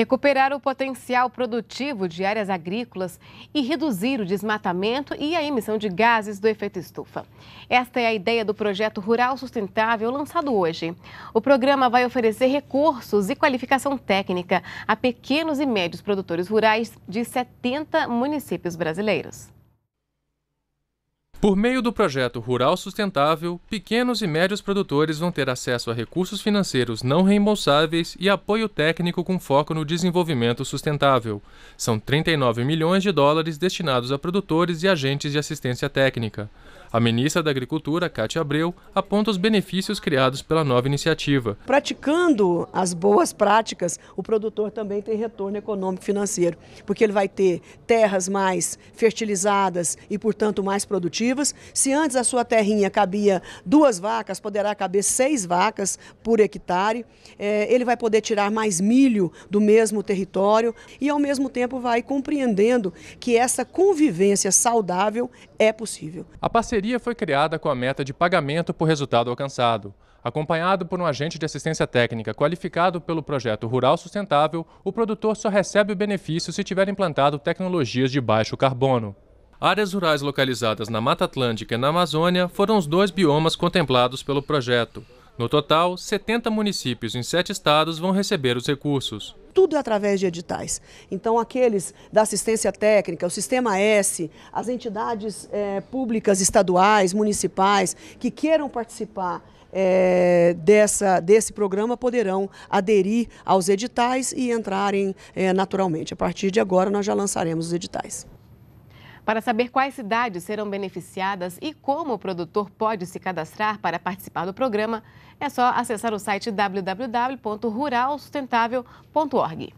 Recuperar o potencial produtivo de áreas agrícolas e reduzir o desmatamento e a emissão de gases do efeito estufa. Esta é a ideia do projeto Rural Sustentável lançado hoje. O programa vai oferecer recursos e qualificação técnica a pequenos e médios produtores rurais de 70 municípios brasileiros. Por meio do projeto Rural Sustentável, pequenos e médios produtores vão ter acesso a recursos financeiros não reembolsáveis e apoio técnico com foco no desenvolvimento sustentável. São 39 milhões de dólares destinados a produtores e agentes de assistência técnica. A ministra da Agricultura, Cátia Abreu, aponta os benefícios criados pela nova iniciativa. Praticando as boas práticas, o produtor também tem retorno econômico financeiro, porque ele vai ter terras mais fertilizadas e, portanto, mais produtivas produtivas. Se antes a sua terrinha cabia duas vacas, poderá caber seis vacas por hectare. É, ele vai poder tirar mais milho do mesmo território e, ao mesmo tempo, vai compreendendo que essa convivência saudável é possível. A parceria foi criada com a meta de pagamento por resultado alcançado. Acompanhado por um agente de assistência técnica qualificado pelo projeto Rural Sustentável, o produtor só recebe o benefício se tiver implantado tecnologias de baixo carbono áreas rurais localizadas na Mata Atlântica e na Amazônia foram os dois biomas contemplados pelo projeto. No total, 70 municípios em sete estados vão receber os recursos. Tudo é através de editais. Então, aqueles da assistência técnica, o Sistema S, as entidades é, públicas estaduais, municipais, que queiram participar é, dessa, desse programa poderão aderir aos editais e entrarem é, naturalmente. A partir de agora, nós já lançaremos os editais. Para saber quais cidades serão beneficiadas e como o produtor pode se cadastrar para participar do programa, é só acessar o site www.ruralsustentável.org.